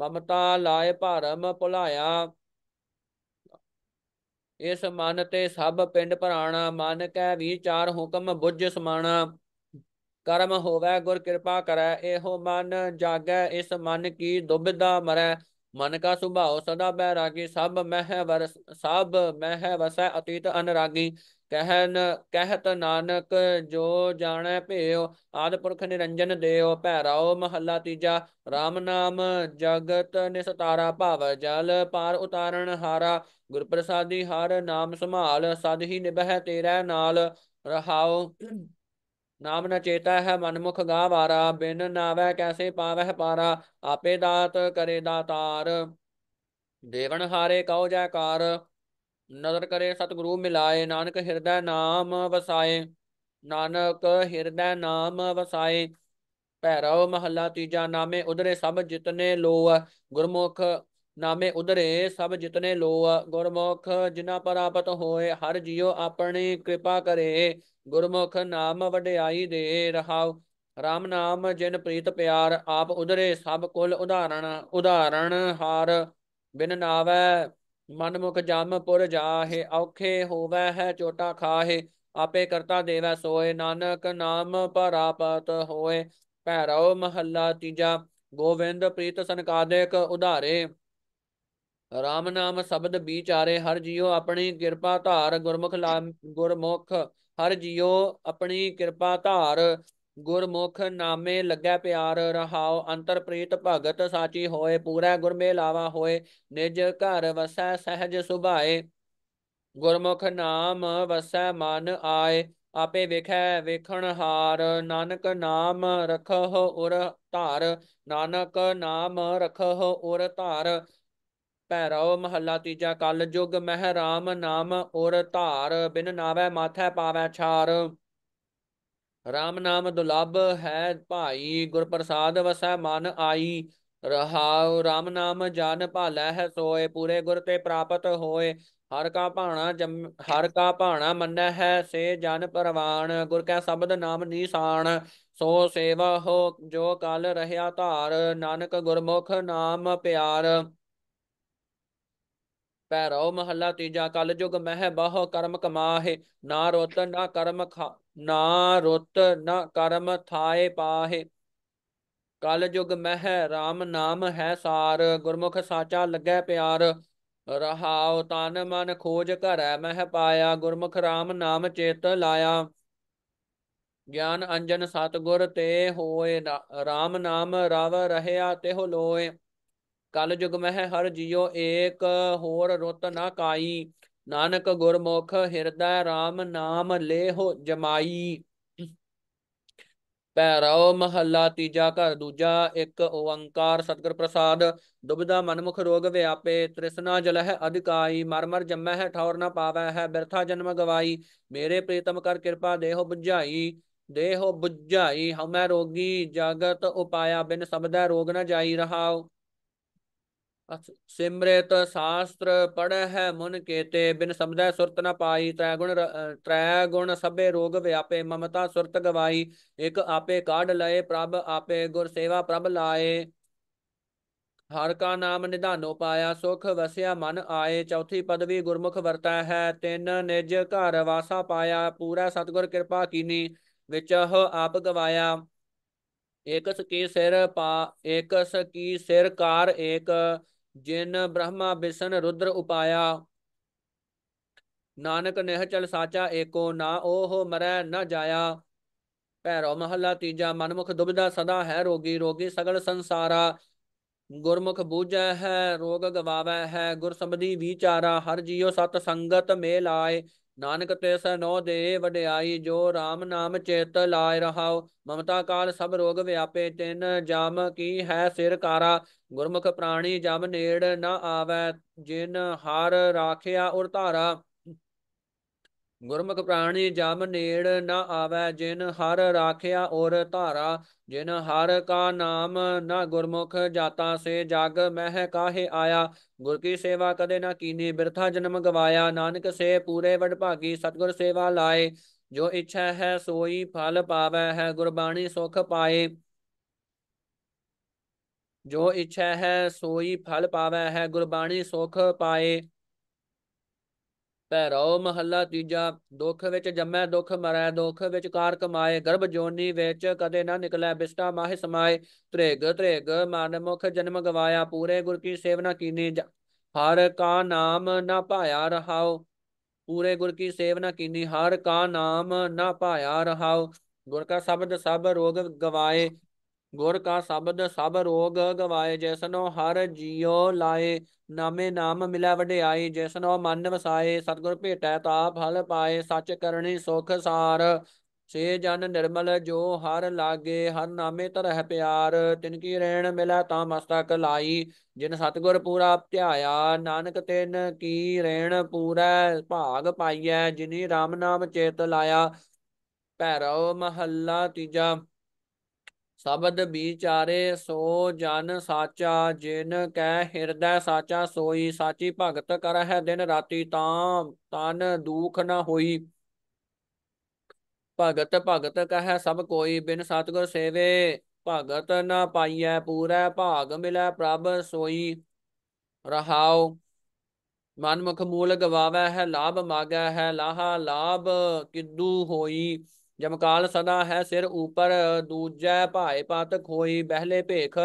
ਮਮਤਾ ਲਾਏ ਭਰਮ ਭੁਲਾਇਆ ਇਸ ਮਨ ਤੇ ਸਭ ਪਿੰਡ ਪ੍ਰਾਣਾ ਮਨ ਕੈ ਵਿਚਾਰ ਹੁਕਮ ਬੁੱਝ ਸਮਾਣਾ ਕਰਮ ਹੋਵੇ ਗੁਰ ਕਿਰਪਾ ਕਰੈ ਇਹੋ ਮਨ ਜਾਗੈ ਇਸ ਮਨ ਕੀ ਦੁਬਿਧਾ ਮਰੈ ਮਨ ਕਾ ਸੁਭਾਉ ਸਦਾ ਬੈਰਾਗੀ ਸਭ ਮਹਿ ਵਰ ਸਭ ਮਹਿ ਵਸੈ ਅਤੀਤ ਅਨਰਾਗੀ ਕਹਿਨ ਕਹਿਤ ਨਾਨਕ ਜੋ ਜਾਣੈ ਭਿਓ ਆਦ ਪੁਰਖ ਨਿਰੰਜਨ ਦੇਉ ਭੈਰਾਓ ਮਹੱਲਾ ਤੀਜਾ RAM ਨਾਮ ਜਗਤ ਨਿਸਤਾਰਾ ਭਾਵ ਜਲ ਪਾਰ ਉਤਾਰਨ ਹਾਰਾ ਗੁਰ ਪ੍ਰਸਾਦੀ ਹਰ ਨਾਮ ਸੰਭਾਲ ਸਦ ਹੀ ਨਿਭਹਿ ਤੇਰੇ ਨਾਲ ਰਹਾਓ ਨਾਮ ਨ ਚੇਤਾ ਹੈ ਮਨਮੁਖ ਗਾਵਾਰਾ ਬਿਨ ਨਾਵੇ ਕੈਸੇ ਪਾਵਹਿ ਪਾਰਾ ਆਪੇ ਦਾਤ ਕਰੇ ਦਾਤਾਰ ਦੇਵਨ ਹਾਰੇ ਕਉ ਜੈਕਾਰ ਨਦਰ ਕਰੇ ਸਤਿਗੁਰੂ ਮਿਲਾਏ ਨਾਨਕ ਹਿਰਦੈ ਨਾਮ ਵਸਾਏ ਨਾਨਕ ਹਿਰਦੈ ਨਾਮ ਵਸਾਏ ਭੈਰਵ ਮਹੱਲਾ ਤੀਜਾ ਨਾਮੇ ਉਧਰੇ ਸਭ ਜਿਤਨੇ ਲੋਅ ਗੁਰਮੁਖ ਨਾਮੇ ਉਧਰੇ ਸਭ ਜਿਤਨੇ ਲੋ ਗੁਰਮੁਖ ਜਿਨਾ ਪ੍ਰਾਪਤ ਹੋਏ ਹਰ ਜਿਉ ਆਪਣੀ ਕਿਰਪਾ ਕਰੇ ਗੁਰਮੁਖ ਨਾਮ ਵਡਿਆਈ ਦੇ ਰਹਾਉ RAM ਨਾਮ ਜਿਨ ਪ੍ਰੀਤ ਪਿਆਰ ਆਪ ਉਧਰੇ ਸਭ ਕੁਲ ਉਧਾਰਣ ਉਧਾਰਣ ਹਾਰ ਬਿਨ ਨਾਵੈ ਮਨਮੁਖ ਜਮਪੁਰ ਜਾਹੇ ਔਖੇ ਹੋਵੈ ਹੈ ਚੋਟਾ ਖਾਹੇ ਆਪੇ ਕਰਤਾ ਦੇਵੈ ਸੋਏ ਨਾਨਕ ਨਾਮ ਪਰਾਪਤ ਹੋਏ ਭੈਰਵ ਮਹੱਲਾ ਤੀਜਾ ਗੋਵਿੰਦ ਪ੍ਰੀਤ ਸੰਕਾਦਿਕ ਉਧਾਰੇ ਰਾਮ ਨਾਮ ਸ਼ਬਦ ਵਿਚਾਰੇ ਹਰ ਜਿਉ ਆਪਣੀ ਕਿਰਪਾ ਧਾਰ ਗੁਰਮੁਖ ਗੁਰਮੁਖ ਹਰ ਜਿਉ ਆਪਣੀ ਕਿਰਪਾ ਧਾਰ ਗੁਰਮੁਖ ਨਾਮੇ ਲੱਗੈ ਪਿਆਰ ਰਹਾਉ ਅੰਤਰ ਪ੍ਰੀਤ ਭਗਤ ਸਾਚੀ ਹੋਏ ਪੂਰਾ ਗੁਰਮੇ ਲਾਵਾ ਹੋਏ ਨਿਜ ਘਰ ਵਸੈ ਸਹਿਜ ਸੁਭਾਏ ਗੁਰਮੁਖ ਨਾਮ ਵਸੈ ਮਨ ਆਏ ਆਪੇ ਵੇਖੈ ਵੇਖਣ ਹਾਰ ਨਾਨਕ ਨਾਮ ਰਖਹੁ ਉਰ ਧਾਰ ਨਾਨਕ ਨਾਮ ਰਖਹੁ ਉਰ ਧਾਰ ਭੈਰਵ ਮਹੱਲਾ ਤੀਜਾ ਕਲ ਜੁਗ ਮਹਿ ਰਾਮ ਨਾਮ ਔਰ ਧਾਰ ਬਿਨ ਨਾਵੇ ਮਾਥੇ ਪਾਵੇ ਛਾਰ ਰਾਮ ਨਾਮ ਦੁਲਬ ਹੈ ਭਾਈ ਗੁਰ ਪ੍ਰਸਾਦ ਵਸੈ ਮਨ ਆਈ ਰਹਾਉ ਰਾਮ ਨਾਮ ਜਨ ਭਾਲੈ ਹੈ ਸੋਏ ਪੂਰੇ ਗੁਰ ਤੇ ਪ੍ਰਾਪਤ ਹੋਏ ਹਰ ਕਾ ਭਾਣਾ ਹਰ ਕਾ ਭਾਣਾ ਮੰਨੈ ਹੈ ਸੇ ਜਨ ਪਰਵਾਣ ਗੁਰ ਕੈ ਸ਼ਬਦ ਨਾਮ ਨਿਸ਼ਾਨ ਸੋ ਸੇਵਾ ਹੋ ਜੋ ਕਲ ਰਹਿਆ ਧਾਰ ਨਾਨਕ ਗੁਰਮੁਖ ਨਾਮ ਪਿਆਰ ਪੈਰੋ ਮਹੱਲਾ ਤੀਜਾ ਕਲ ਜੁਗ ਮਹਿ ਬਹੁ ਕਰਮ ਕਮਾਹੇ ਨਾ ਰੁੱਤ ਨਾ ਕਰਮ ਖਾ ਨਾ ਰੁੱਤ ਨਾ ਕਰਮ ਥਾਏ ਪਾਹੇ ਕਲ ਜੁਗ ਮਹਿ RAM ਨਾਮ ਹੈ ਸਾਰ ਗੁਰਮੁਖ ਸਾਚਾ ਲੱਗੈ ਪਿਆਰ ਰਹਾਉ ਤਨ ਮਨ ਖੋਜ ਘਰੈ ਮਹਿ ਪਾਇਆ ਗੁਰਮੁਖ RAM ਨਾਮ ਚੇਤ ਲਾਇਆ ਗਿਆਨ ਅੰਜਨ ਸਤਗੁਰ ਤੇ ਹੋਏ RAM ਨਾਮ ਰਵ ਰਹਿਆ ਹੋ ਲੋਏ ਕਲ ਜੁਗ ਮਹਿ ਹਰ ਜਿਉ ਏਕ ਹੋਰ ਰੁੱਤ ਨਾ ਕਾਈ ਨਾਨਕ ਗੁਰਮੁਖ ਹਿਰਦੈ RAM ਨਾਮ ਲੇਹੋ ਜਮਾਈ ਪੈਰੋ ਮਹੱਲਾ ਤੀਜਾ ਘਰ ਦੂਜਾ ਇੱਕ ਓੰਕਾਰ ਸਤਿਗੁਰ ਪ੍ਰਸਾਦ ਦੁਬਦਾ ਮਨਮੁਖ ਰੋਗ ਵਿਆਪੇ ਤ੍ਰਿਸ਼ਨਾ ਜਲਹਿ ਅਧਿਕਾਈ ਮਰਮਰ ਜੰਮੈ ਹੈ ਠੌਰ ਨਾ ਪਾਵੈ ਹੈ ਬਿਰਥਾ ਜਨਮ ਗਵਾਈ ਮੇਰੇ ਪ੍ਰੀਤਮ ਕਰ ਕਿਰਪਾ ਦੇਹੋ ਬੁਝਾਈ ਦੇਹੋ ਬੁਝਾਈ ਹਮੈ ਰੋਗੀ ਜਗਤ ਉਪਾਇਆ ਬਿਨ ਸਬਦੈ ਰੋਗ ਨਾ ਜਾਈ ਰਹਾਉ सिमृत शास्त्र पढ़ है मुन केते बिन समझ सुरत न पाई त्रै गुण त्रै गुण सबे रोग व्यापे ममता सुरत गवाई एक आपे काढ़ लय प्रभ आपे गुर सेवा प्रभ लाए हर का नाम निधानो पाया सुख वसया मन आए चौथी पदवी गुरमुख वरता है तिन निज घर वासा पाया पूरा सतगुर कृपा कीनी विचह आप गवाया एकस की सिर पा एकस की सिर कार एक ਜਿਨ ਬ੍ਰਹਮਾ ਬਿਸਨ ਰੁਦਰ ਉਪਾਇਆ ਨਾਨਕ ਨਿਹ ਚਲ ਸਾਚਾ ਏਕੋ ਨਾ ਉਹ ਮਰੈ ਨ ਜਾਇਆ ਪੈਰੋ ਮਹੱਲਾ ਤੀਜਾ ਮਨਮੁਖ ਦੁਬਿਧਾ ਸਦਾ ਹੈ ਰੋਗੀ ਰੋਗੀ ਸਗਲ ਸੰਸਾਰਾ ਗੁਰਮੁਖ ਬੂਝੈ ਹੈ ਰੋਗ ਗਵਾਵੈ ਹੈ ਗੁਰ ਸੰਬਧੀ ਵਿਚਾਰਾ ਹਰ ਜੀਉ ਸਤ ਸੰਗਤ ਮੇਲ ਆਏ ਨਾਨਕ ਤੇ ਸਨੋ ਦੇ ਵਡਿਆਈ ਜੋ RAM ਨਾਮ ਚੇਤ ਲਾਇ ਰਹਾਉ ਮਮਤਾ ਕਾਲ ਸਭ ਰੋਗ ਵਿਆਪੇ ਤਿਨ ਜਮ ਕੀ ਹੈ ਸਿਰ ਕਾਰਾ ਗੁਰਮੁਖ ਪ੍ਰਾਣੀ ਜਮ ਨੇੜ ਨਾ ਆਵੈ ਜਿਨ ਹਰ ਰਾਖਿਆ ਉਰ ਧਾਰਾ ਗੁਰਮੁਖ ਪ੍ਰਾਣੀ ਜਮ ਨੇੜ ਨਾ ਆਵੇ ਜਿਨ ਹਰ ਰਾਖਿਆ ਔਰ ਧਾਰਾ ਜਿਨ ਹਰ ਕਾ ਨਾਮ ਨਾ ਗੁਰਮੁਖ ਜਾਤਾ ਸੇ ਜਗ ਮਹਿ ਕਾਹੇ ਆਇਆ ਗੁਰ ਕੀ ਸੇਵਾ ਕਦੇ ਨਾ ਕੀਨੀ ਬਿਰਥਾ ਜਨਮ ਗਵਾਇਆ ਨਾਨਕ ਸੇ ਪੂਰੇ ਵਡਭਾਗੀ ਸਤਗੁਰ ਸੇਵਾ ਲਾਏ ਜੋ ਇੱਛਾ ਹੈ ਸੋਈ ਫਲ ਪਾਵੇ ਹੈ ਗੁਰਬਾਣੀ ਸੁਖ ਪਾਏ ਜੋ ਇੱਛਾ ਹੈ ਸੋਈ ਫਲ ਪਾਵੇ ਹੈ ਗੁਰਬਾਣੀ ਸੁਖ ਪਾਏ ਭੈਰੋ ਮਹੱਲਾ ਤੀਜਾ ਦੁੱਖ ਵਿੱਚ ਜੰਮੈ ਦੁੱਖ ਮਰੈ ਦੁੱਖ ਵਿੱਚ ਕਾਰ ਕਮਾਏ ਗਰਭ ਜੋਨੀ ਵਿੱਚ ਕਦੇ ਨਾ ਨਿਕਲੇ ਬਿਸਟਾ ਮਾਹ ਸਮਾਏ ਤ੍ਰਿਗ ਤ੍ਰਿਗ ਮਨ ਮੁਖ ਜਨਮ ਗਵਾਇਆ ਪੂਰੇ ਗੁਰ ਕੀ ਸੇਵਨਾ ਕੀਨੀ ਹਰ ਕਾ ਨਾਮ ਨਾ ਭਾਇਆ ਰਹਾਓ ਪੂਰੇ ਗੁਰ ਕੀ ਸੇਵਨਾ ਕੀਨੀ ਹਰ ਕਾ ਨਾਮ ਨਾ ਭਾਇਆ ਰਹਾਓ ਗੁਰ ਕਾ ਸ਼ਬਦ ਸਭ ਰੋਗ ਗਵਾਏ ਗੁਰ ਕਾ ਸ਼ਬਦ ਸਭ ਰੋਗ ਗਵਾਏ ਜੈਸਨੋ ਹਰ ਜੀਉ ਲਾਏ ਨਾਮੇ ਨਾਮ ਮਿਲੈ ਵਡਿਆਈ ਜੈਸਨੋ ਮਨ ਵਸਾਏ ਸਤਗੁਰ ਭੇਟੈ ਤਾ ਫਲ ਪਾਏ ਸੱਚ ਕਰਨੀ ਸੁਖ ਸਾਰ ਸੇ ਜਨ ਨਿਰਮਲ ਜੋ ਹਰ ਲਾਗੇ ਹਰ ਨਾਮੇ ਤਰਹਿ ਪਿਆਰ ਤਿਨ ਕੀ ਰਹਿਣ ਮਿਲਾ ਤਾ ਮਸਤਕ ਲਾਈ ਜਿਨ ਸਤਗੁਰ ਪੂਰਾ ਧਿਆਇਆ ਨਾਨਕ ਤਿਨ ਕੀ ਰਹਿਣ ਪੂਰੈ ਭਾਗ ਪਾਈਐ ਜਿਨੀ RAM ਨਾਮ ਚੇਤ ਲਾਇਆ ਭੈਰਵ ਮਹੱਲਾ ਤੀਜਾ ਸ਼ਬਦ ਵਿਚਾਰੇ ਸੋ ਜਨ ਸਾਚਾ ਜਿਨ ਕੈ ਹਿਰਦੈ ਸਾਚਾ ਸੋਈ ਸਾਚੀ ਭਗਤ ਕਰਹਿ ਦਿਨ ਰਾਤੀ ਤਾਂ ਤਨ ਦੂਖ ਨ ਹੋਈ ਭਗਤ ਭਗਤ ਕਹੈ ਸਭ ਕੋਈ ਬਿਨ ਸਤਗੁਰ ਸੇਵੇ ਭਗਤ ਨ ਪਾਈਐ ਪੂਰੈ ਭਾਗ ਮਿਲੈ ਪ੍ਰਭ ਸੋਈ ਰਹਾਉ ਮਨਮੁਖ ਮੂਲ ਗਵਾਵੈ ਹੈ ਲਾਭ ਮਾਗੈ ਹੈ ਲਾਹਾ ਲਾਭ ਕਿਦੂ ਹੋਈ ਜਮਕਾਲ ਸਦਾ ਹੈ ਸਿਰ ਉਪਰ ਦੂਜੈ ਭਾਏ ਪਤ ਖੋਈ ਬਹਿਲੇ ਭੇਖ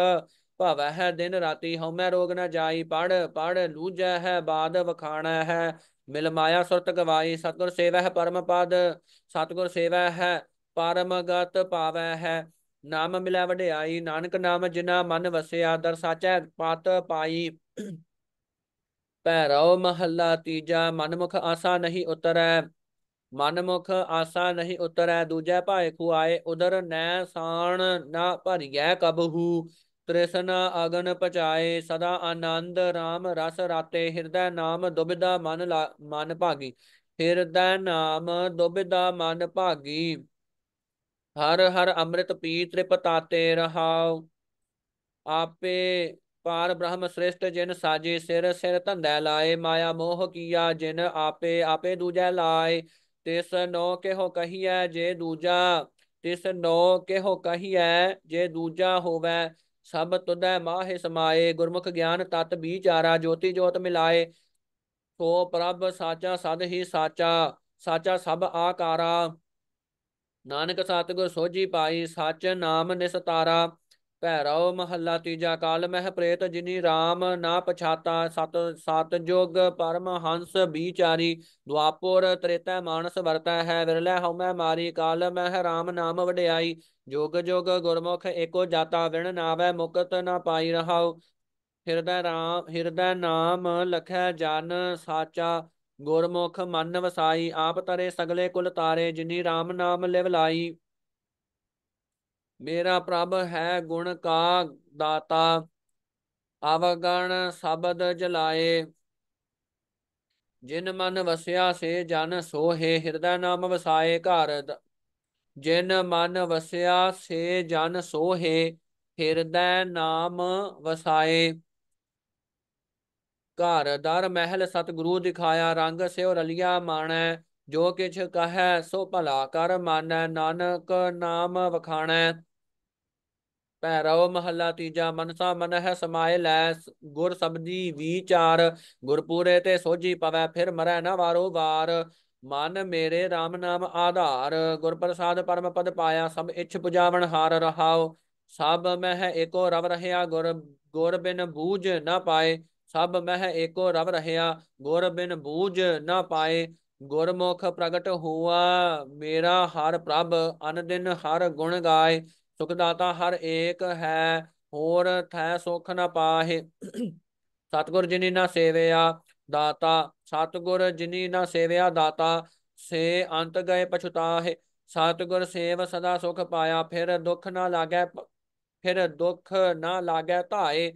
ਭਵੈ ਹੈ ਦਿਨ ਰਾਤੀ ਹਉਮੈ ਰੋਗ ਨ ਜਾਈ ਪੜ ਪੜ ਲੂਜੈ ਹੈ ਬਾਦ ਵਖਾਣਾ ਹੈ ਮਿਲ ਮਾਇਆ ਸੁਰਤ ਗਵਾਈ ਸਤਗੁਰ ਸੇਵਾ ਹੈ ਪਰਮ ਪਦ ਸਤਗੁਰ ਸੇਵਾ ਹੈ ਪਰਮ ਗਤ ਪਾਵੈ ਹੈ ਨਾਮ ਮਿਲੈ ਵਡਿਆਈ ਨਾਨਕ ਨਾਮ ਜਿਨਾ ਮਨ ਵਸਿਆ ਦਰ ਸਾਚੈ ਪਤ ਪਾਈ ਪੈਰੋ ਮਹੱਲਾ ਤੀਜਾ ਮਨਮੁਖ ਆਸਾ ਨਹੀਂ ਉਤਰੈ ਮਨਮੁਖ ਆਸਾ ਨਹੀਂ ਉਤਰੈ ਦੂਜੈ ਭਾਏ ਆਏ ਉਦਰ ਨੈ ਸਾਣ ਨਾ ਭਰੀਐ ਕਬਹੂ ਤ੍ਰਿਸ਼ਨ ਅਗਨ ਪਚਾਏ ਸਦਾ ਆਨੰਦ RAM ਰਸ ਰਾਤੇ ਹਿਰਦੈ ਨਾਮ ਦੁਬਿਦਾ ਮਨ ਮਨ ਭਾਗੀ ਹਿਰਦੈ ਨਾਮ ਦੁਬਿਦਾ ਮਨ ਭਾਗੀ ਹਰ ਹਰ ਅੰਮ੍ਰਿਤ ਪੀ ਤ੍ਰਿਪਤਾਤੇ ਰਹਾਉ ਆਪੇ ਪਾਰ ਬ੍ਰਹਮ ਸ੍ਰੇਸ਼ਟ ਜਿਨ ਸਾਜੇ ਸਿਰ ਸਿਰ ਧੰਦਾ ਲਾਏ ਮਾਇਆ ਮੋਹ ਕੀਆ ਜਿਨ ਆਪੇ ਆਪੇ ਦੂਜੈ ਲਾਏ ਤਿਸ ਨੋ ਕਿਹੋ ਕਹੀਐ ਜੇ ਦੂਜਾ ਤਿਸ ਨੋ ਕਿਹੋ ਕਹੀਐ ਜੇ ਦੂਜਾ ਹੋਵੇ ਸਭ ਤੁਧੈ ਮਾਹਿ ਸਮਾਏ ਗੁਰਮੁਖ ਗਿਆਨ ਤਤ ਵਿਚਾਰਾ ਜੋਤੀ ਜੋਤ ਮਿਲਾਏ ਸੋ ਪ੍ਰਭ ਸਾਚਾ ਸਦ ਹੀ ਸਾਚਾ ਸਾਚਾ ਸਭ ਆਕਾਰਾ ਨਾਨਕ ਸਤਿਗੁਰ ਸੋਜੀ ਪਾਈ ਸੱਚ ਨਾਮ ਨਿਸਤਾਰਾ ਭੈਰਵ ਮਹੱਲਾ ਤੀਜਾ ਕਾਲ ਮਹਿ ਪ੍ਰੇਤ ਜਿਨੀ RAM ਨਾ ਪਛਾਤਾ ਸਤ ਸਤ ਜੋਗ ਪਰਮ ਹੰਸ ਵਿਚਾਰੀ ਦੁਆਪੁਰ ਤ੍ਰੇਤਾ ਮਾਨਸ ਵਰਤਾ ਹੈ ਵਿਰਲੇ ਹਉਮੈ ਮਾਰੀ ਕਾਲ ਮਹਿ RAM ਨਾਮ ਵਡਿਆਈ ਜੋਗ ਜੋਗ ਗੁਰਮੁਖ ਏਕੋ ਜਾਤਾ ਵਿਣ ਨਾਵੇ ਮੁਕਤ ਨਾ ਪਾਈ ਰਹਾਉ ਹਿਰਦੈ RAM ਹਿਰਦੈ ਨਾਮ ਲਖੈ ਜਨ ਸਾਚਾ ਗੁਰਮੁਖ ਮਨ ਵਸਾਈ ਆਪ ਤਰੇ ਸਗਲੇ ਕੁਲ ਤਾਰੇ ਜਿਨੀ RAM ਨਾਮ ਲਿਵ ਲਾਈ ਮੇਰਾ ਪ੍ਰਭ ਹੈ ਗੁਣ ਕਾ ਦਾਤਾ ਅਵਗਣ ਸ਼ਬਦ ਜਲਾਏ ਜਿਨ ਮਨ ਵਸਿਆ ਸੇ ਜਨ ਸੋਹੇ ਹਿਰਦਾ ਨਾਮ ਵਸਾਏ ਘਰ ਜਿਨ ਮਨ ਵਸਿਆ ਸੇ ਜਨ ਸੋਹੇ ਹਿਰਦੈ ਨਾਮ ਵਸਾਏ ਘਰ ਦਰ ਮਹਿਲ ਸਤਿਗੁਰੂ ਦਿਖਾਇਆ ਰੰਗ ਸੇ ਔਰ ਅਲੀਆ ਮਾਣੈ ਜੋ ਕਿਛ ਕਹੈ ਸੋ ਭਲਾ ਕਰ ਮਾਨੈ ਨਾਨਕ ਨਾਮ ਵਖਾਣੈ ਪੈਰਾਉ ਮਹੱਲਾ ਤੀਜਾ ਮਨਸਾ ਮਨਹਿ ਸਮਾਏ ਲੈ ਗੁਰ ਸਬਦੀ ਵਿਚਾਰ ਗੁਰਪੂਰੇ ਤੇ ਸੋਜੀ ਪਵੈ ਫਿਰ ਮਰੈ ਨਾ ਵਾਰੋ ਵਾਰ ਮਨ ਮੇਰੇ RAM ਨਾਮ ਆਧਾਰ ਗੁਰ ਪ੍ਰਸਾਦ ਪਰਮ ਪਦ ਪਾਇਆ ਸਭ ਇਛ ਪੁਜਾਵਣ ਹਾਰ ਰਹਾਓ ਸਭ ਮਹਿ ਏਕੋ ਰਵ ਰਹਿਆ ਗੁਰ ਗੁਰ ਬਿਨ ਬੂਝ ਨਾ ਪਾਏ ਸਭ ਮਹਿ ਏਕੋ ਰਵ ਰਹਿਆ ਗੁਰ ਬਿਨ ਬੂਝ ਨਾ ਪਾਏ ਗੁਰਮੁਖ ਪ੍ਰਗਟ ਹੋਆ ਮੇਰਾ ਹਰ ਪ੍ਰਭ ਅਨ ਦਿਨ ਹਰ ਗੁਣ ਗਾਏ ਸੁਖ ਦਾਤਾ ਹਰ ਏਕ ਹੈ ਹੋਰ ਥੈ ਸੁਖ ਨ ਪਾਹੇ ਸਤਗੁਰ ਜਿਨੀ ਨਾ ਸੇਵਿਆ ਦਾਤਾ ਸਤਗੁਰ ਜਿਨੀ ਨਾ ਸੇਵਿਆ ਦਾਤਾ ਸੇ ਅੰਤ ਗਏ ਪਛਤਾਹੇ ਸਤਗੁਰ ਸੇਵ ਸਦਾ ਸੁਖ ਪਾਇਆ ਫਿਰ ਦੁੱਖ ਨਾ ਲਾਗੈ ਫਿਰ ਦੁੱਖ ਨਾ ਲਾਗੈ ਧਾਏ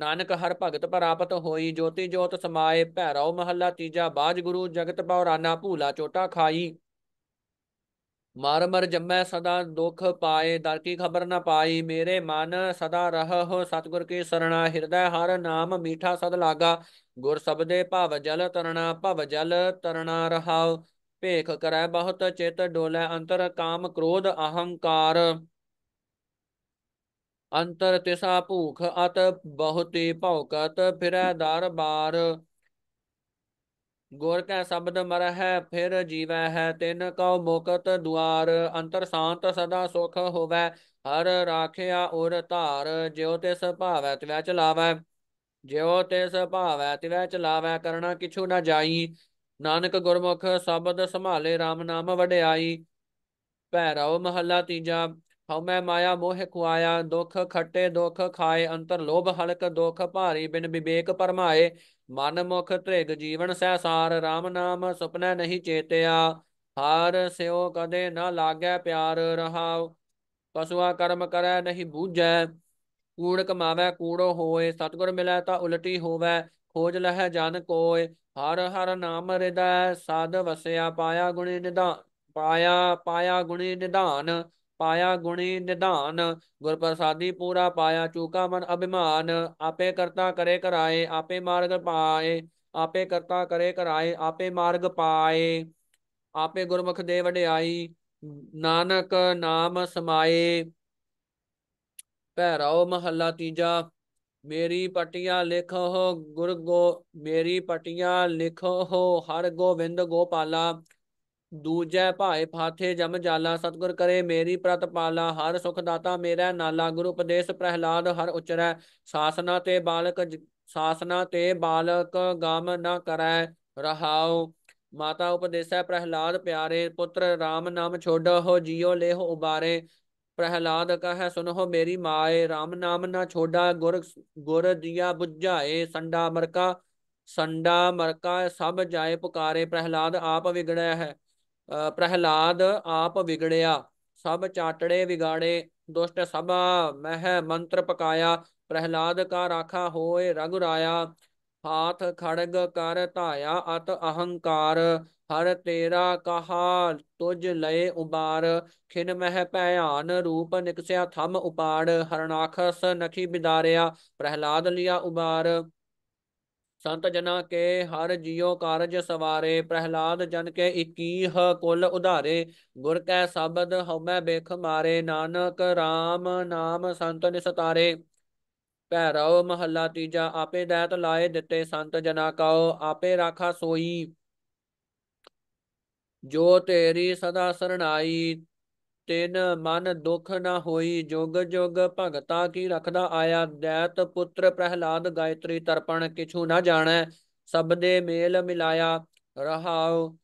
ਨਾਨਕ ਹਰ ਭਗਤ ਪ੍ਰਾਪਤ ਹੋਈ ਜੋਤੀ ਜੋਤ ਸਮਾਏ ਭੈਰਵ ਮਹੱਲਾ ਤੀਜਾ ਬਾਜ ਗੁਰੂ ਜਗਤ ਪੌਰਾਨਾ ਭੂਲਾ ਚੋਟਾ ਖਾਈ ਮਰ ਮਰ ਜੰਮੈ ਸਦਾ ਦੁਖ ਪਾਏ ਦਰ ਕੀ ਖਬਰ ਨਾ ਪਾਈ ਮੇਰੇ ਮਨ ਸਦਾ ਹੋ ਸਤਗੁਰ ਕੀ ਸਰਣਾ ਹਿਰਦੈ ਹਰ ਨਾਮ ਮੀਠਾ ਸਦ ਲਾਗਾ ਗੁਰ ਸਬਦੇ ਭਵ ਜਲ ਤਰਣਾ ਭਵ ਜਲ ਤਰਣਾ ਰਹਾਉ ਭੇਖ ਕਰੈ ਬਹੁਤ ਚਿਤ ਡੋਲੇ ਅੰਤਰ ਕਾਮ ਕ੍ਰੋਧ ਅਹੰਕਾਰ ਅੰਤਰ ਤਿਸਾ ਭੂਖ ਅਤ ਬਹੁਤੇ ਭੌਕਤ ਫਿਰੈ ਦਰਬਾਰ ਗੁਰ ਕੈ ਸ਼ਬਦ ਮਰਹਿ ਫਿਰ ਜੀਵੈ ਹੈ ਤਿਨ ਕਉ ਮੁਕਤ ਦੁਆਰ ਅੰਤਰ ਸ਼ਾਂਤ ਸਦਾ ਸੁਖ ਹੋਵੈ ਹਰ ਰਾਖਿਆ ਉਰ ਧਾਰ ਜਿਉ ਤਿਸ ਭਾਵੈ ਤਿਵੈ ਚਲਾਵੈ ਜਿਉ ਤਿਸ ਭਾਵੈ ਤਿਵੈ ਚਲਾਵੈ ਕਰਣਾ ਕਿਛੂ ਨਾ ਜਾਈ ਨਾਨਕ ਗੁਰਮੁਖ ਸ਼ਬਦ ਸੰਭਾਲੇ RAM ਨਾਮ ਵਡਿਆਈ ਭੈਰਵ ਮਹੱਲਾ ਤੀਜਾ ਹਉਮੈ ਮਾਇਆ ਮੋਹ ਖੁਆਇਆ ਦੁਖ ਖੱਟੇ ਦੁਖ ਖਾਏ ਅੰਤਰ ਲੋਭ ਹਲਕ ਦੁਖ ਭਾਰੀ ਬਿਨ ਵਿਵੇਕ ਪਰਮਾਏ ਮਨ ਮੁਖ ਤ੍ਰਿਗ ਜੀਵਨ ਸਾਰ RAM ਨਾਮ ਸੁਪਨਾ ਨਹੀਂ ਚੇਤਿਆ ਹਰ ਸਿਓ ਕਦੇ ਨਾ ਲਾਗੈ ਪਿਆਰ ਰਹਾਉ ਪਸੂਆ ਕਰਮ ਕਰੈ ਨਹੀਂ ਬੂਝੈ ਕੂੜ ਕਮਾਵੇ ਕੂੜੋ ਹੋਏ ਸਤਗੁਰ ਮਿਲੈ ਤਾਂ ਉਲਟੀ ਹੋਵੇ ਖੋਜ ਲਹਿ ਜਨ ਕੋਏ ਹਰ ਹਰ ਨਾਮ ਰਿਦੈ ਸਾਧ ਵਸਿਆ ਪਾਇਆ ਗੁਣੀ ਨਿਧਾਨ ਪਾਇਆ ਪਾਇਆ ਗੁਣੀ ਨਿਧਾਨ ਪਾਇਆ ਗੁਣੀ ਨਿਧਾਨ ਗੁਰ ਪ੍ਰਸਾਦੀ ਪੂਰਾ ਪਾਇਆ ਚੂਕਾ ਮਨ ਅਭਿਮਾਨ ਆਪੇ ਕਰਤਾ ਕਰੇ ਕਰਾਏ ਆਪੇ ਮਾਰਗ ਪਾਏ ਆਪੇ ਕਰਤਾ ਕਰੇ ਕਰਾਏ ਆਪੇ ਮਾਰਗ ਪਾਏ ਆਪੇ ਗੁਰਮੁਖ ਦੇ ਵਡਿਆਈ ਨਾਨਕ ਨਾਮ ਸਮਾਏ ਭੈਰਵ ਮਹੱਲਾ ਤੀਜਾ ਮੇਰੀ ਪਟੀਆਂ ਲਿਖੋ ਗੁਰ ਗੋ ਮੇਰੀ ਪਟੀਆਂ ਲਿਖੋ ਹਰ ਗੋਵਿੰਦ ਗੋਪਾਲਾ ਦੂਜੈ ਭਾਏ ਫਾਥੇ ਜਮ ਜਾਲਾ ਸਤਗੁਰ ਕਰੇ ਮੇਰੀ ਪ੍ਰਤ ਪਾਲਾ ਹਰ ਸੁਖ ਦਾਤਾ ਮੇਰਾ ਨਾਲਾ ਗੁਰੂ ਉਪਦੇਸ਼ ਪ੍ਰਹਿਲਾਦ ਹਰ ਉਚਰੈ ਸਾਸਨਾ ਤੇ ਬਾਲਕ ਸਾਸਨਾ ਤੇ ਬਾਲਕ ਗਮ ਨਾ ਕਰੈ ਰਹਾਉ ਮਾਤਾ ਉਪਦੇਸ਼ੈ ਪ੍ਰਹਿਲਾਦ ਪਿਆਰੇ ਪੁੱਤਰ RAM ਨਾਮ ਛੋਡੋ ਜਿਉ ਲੇਹੁ ਉਬਾਰੇ प्रहलाद कह सुनो मेरी माए राम नाम ना छोड़ा गुर गुर दिया बुझाए संडा मरका संडा मरका सब जाए पुकारे प्रहलाद आप बिगड़े है प्रहलाद आप विगड़िया सब चाटड़े विगाड़े दुष्ट सब मह मंत्र पकाया प्रहलाद का राखा होए रघुराया हाथ खड़ग कर ताया अत अहंकार हर तेरा कहा तुझ लय उबार खिन मह भयान रूप निकसया थम उपाड़ हरनाखस नखी बिदारिया प्रहलाद लिया उबार ਸੰਤ ਜਨਾ ਕੇ ਹਰ ਜਿਉ ਕਾਰਜ ਸਵਾਰੇ ਪ੍ਰਹਿਲਾਦ ਜਨ ਕੇ 21 ਕੁਲ ਉਧਾਰੇ ਗੁਰ ਕੈ ਸ਼ਬਦ ਹਉਮੈ ਬੇਖ ਮਾਰੇ ਨਾਨਕ RAM ਨਾਮ ਸੰਤ ਨਿਸਤਾਰੇ ਭੈਰਵ ਮਹੱਲਾ ਤੀਜਾ ਆਪੇ ਦਾਤ ਲਾਏ ਦਿੱਤੇ ਸੰਤ ਜਨਾ ਕਉ ਆਪੇ ਰਾਖਾ ਸੋਈ ਜੋ ਤੇਰੀ ਸਦਾ ਸਰਣਾਈ ਤਿਨ ਮਨ ਦੁਖ ਨਾ ਹੋਈ ਜੋਗ ਜੋਗ ਭਗਤਾ ਕੀ ਰਖਦਾ ਆਇਆ ਦੈਤ ਪੁੱਤਰ ਪ੍ਰਹਿਲਾਦ ਗਾਇਤਰੀ ਤਰਪਣ ਕਿਛੂ ਨਾ ਜਾਣੈ ਸਭ ਦੇ ਮੇਲ ਮਿਲਾਇਆ ਰਹਾਉ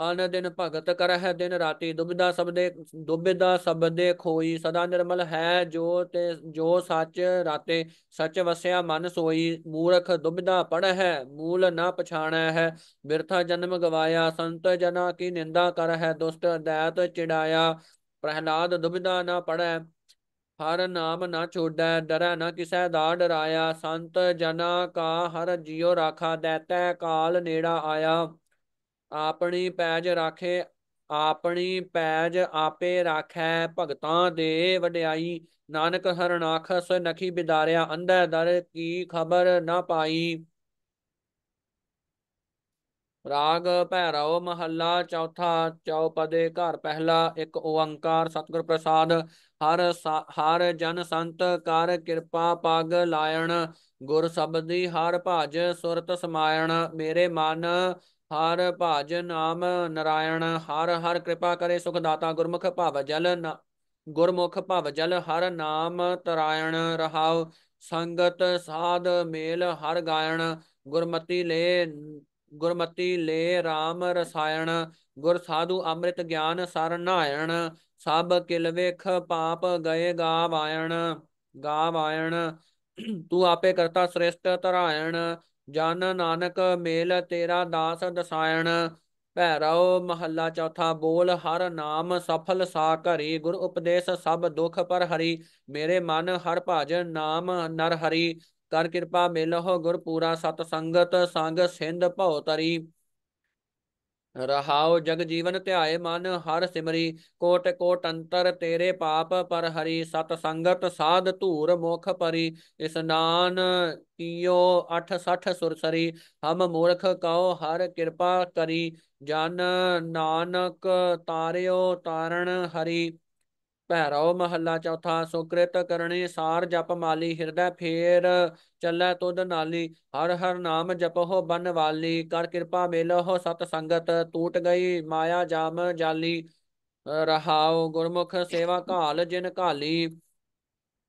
ਆਨ ਦਿਨ ਭਗਤ ਕਰਹਿ ਦਿਨ ਰਾਤੀ ਦੁਬਿਦਾ ਸਬਦੇ ਦੁਬਿਦਾ ਸਬਦੇ ਖੋਈ ਸਦਾ ਨਿਰਮਲ ਹੈ ਜੋ ਤੇ ਜੋ ਸੱਚ ਰਾਤੇ ਸੱਚ ਵਸਿਆ ਮਨ ਸੋਈ ਮੂਰਖ ਦੁਬਿਦਾ ਪੜ ਹੈ ਮੂਲ ਨਾ ਪਛਾਣੈ ਹੈ ਬਿਰਥਾ ਜਨਮ ਗਵਾਇਆ ਸੰਤ ਜਨਾ ਕੀ ਨਿੰਦਾ ਕਰਹਿ ਦੁਸ਼ਟ ਦਇਤ ਚਿੜਾਇਆ ਪ੍ਰਹਿਲਾਦ ਦੁਬਿਦਾ ਨਾ ਪੜੈ ਹਰ ਨਾਮ ਨਾ ਛੋੜੈ ਡਰੈ ਨਾ ਕਿਸੈ ਦਾ ਡਰਾਇਆ ਸੰਤ ਜਨਾ ਕਾ ਹਰ ਜਿਉ ਰਾਖਾ ਦੇਤੈ ਕਾਲ ਨੇੜਾ ਆਇਆ ਆਪਣੀ ਪੈਜ ਰਾਖੇ ਆਪਣੀ ਪੈਜ ਆਪੇ ਰਾਖੈ ਭਗਤਾਂ ਦੇ ਵਡਿਆਈ ਨਾਨਕ ਹਰਨਾਖਸ ਨਖੀ ਬਿਦਾਰਿਆ ਅੰਧਾ ਦਰ ਕੀ ਖਬਰ ਨਾ ਪਾਈ ਰਾਗ ਭੈਰਵ ਮਹੱਲਾ ਚੌਥਾ ਚੌਪਦੇ ਘਰ ਪਹਿਲਾ ਇੱਕ ਓੰਕਾਰ ਸਤਿਗੁਰ ਪ੍ਰਸਾਦ ਹਰ ਹਰ ਜਨ ਸੰਤ ਕਰ ਕਿਰਪਾ ਪਾਗ ਲਾਇਣ ਗੁਰ ਸਬਦੀ ਹਰ ਭਜ ਸੁਰਤ ਸਮਾਇਣ ਮੇਰੇ ਮਨ ਹਰ ਭਜ ਨਾਮ ਨਰਾਇਣ ਹਰ ਹਰ ਕਿਰਪਾ ਕਰੇ ਸੁਖ ਦਾਤਾ ਗੁਰਮੁਖ ਭਵ ਜਲ ਗੁਰਮੁਖ ਭਵ ਜਲ ਹਰ ਨਾਮ ਤਰਾਇਣ ਰਹਾਉ ਸੰਗਤ ਸਾਧ ਮੇਲ ਹਰ ਗਾਇਣ ਗੁਰਮਤੀ ਲੈ ਗੁਰਮਤੀ ਲੈ RAM ਰਸਾਇਣ ਗੁਰ ਸਾਧੂ ਅੰਮ੍ਰਿਤ ਗਿਆਨ ਸਰਨਾਇਣ ਸਭ ਕਿਲ ਵੇਖ ਪਾਪ ਗਏ ਗਾਵਾਇਣ ਗਾਵਾਇਣ ਤੂੰ ਆਪੇ ਕਰਤਾ ਸ੍ਰੇਸ਼ਟ ਤਰਾਇਣ ਜਨ ਨਾਨਕ ਮੇਲ ਤੇਰਾ ਦਾਸ ਦਸਾਇਣ ਭੈਰਉ ਮਹੱਲਾ ਚੌਥਾ ਬੋਲ ਹਰ ਨਾਮ ਸਫਲ ਸਾ ਘਰੀ ਗੁਰ ਉਪਦੇਸ਼ ਸਭ ਦੁਖ ਪਰ ਹਰੀ ਮੇਰੇ ਮਨ ਹਰ ਭਾਜਨ ਨਾਮ ਨਰ ਹਰੀ ਕਰ ਕਿਰਪਾ ਮਿਲਹੁ ਗੁਰ ਪੂਰਾ ਸਤ ਸੰਗਤ ਸੰਗ ਸਿੰਧ ਭਉ ਤਰੀ ਰਹਾਉ ਜਗ ਜੀਵਨ ਧਿਆਏ ਮਨ ਹਰ ਸਿਮਰੀ ਕੋਟ ਕੋਟ ਅੰਤਰ ਤੇਰੇ ਪਾਪ ਪਰ ਹਰੀ ਸਤ ਸੰਗਤ ਸਾਧ ਧੂਰ ਮੁਖ ਪਰੀ ਨਾਨ ਕੀਓ 86 ਸੁਰਸਰੀ ਹਮ ਮੂਰਖ ਕਉ ਹਰ ਕਿਰਪਾ ਕਰੀ ਜਨ ਨਾਨਕ ਤਾਰਿਓ ਤਾਰਣ ਹਰੀ ਭੈਰੋ ਮਹੱਲਾ ਚੌਥਾ ਸੁਕ੍ਰਿਤ ਕਰਨੇ ਸਾਰ ਜਪ ਮਾਲੀ ਹਿਰਦੈ ਫੇਰ ਚੱਲੈ ਤੁਧ ਨਾਲੀ ਹਰ ਹਰ ਨਾਮ ਜਪਹੁ ਬਨ ਵਾਲੀ ਕਰ ਕਿਰਪਾ ਮਿਲਹੁ ਸਤ ਸੰਗਤ ਟੂਟ ਗਈ ਮਾਇਆ ਜਾਮ ਜਾਲੀ ਰਹਾਉ ਗੁਰਮੁਖ ਸੇਵਾ ਘਾਲ ਜਿਨ ਘਾਲੀ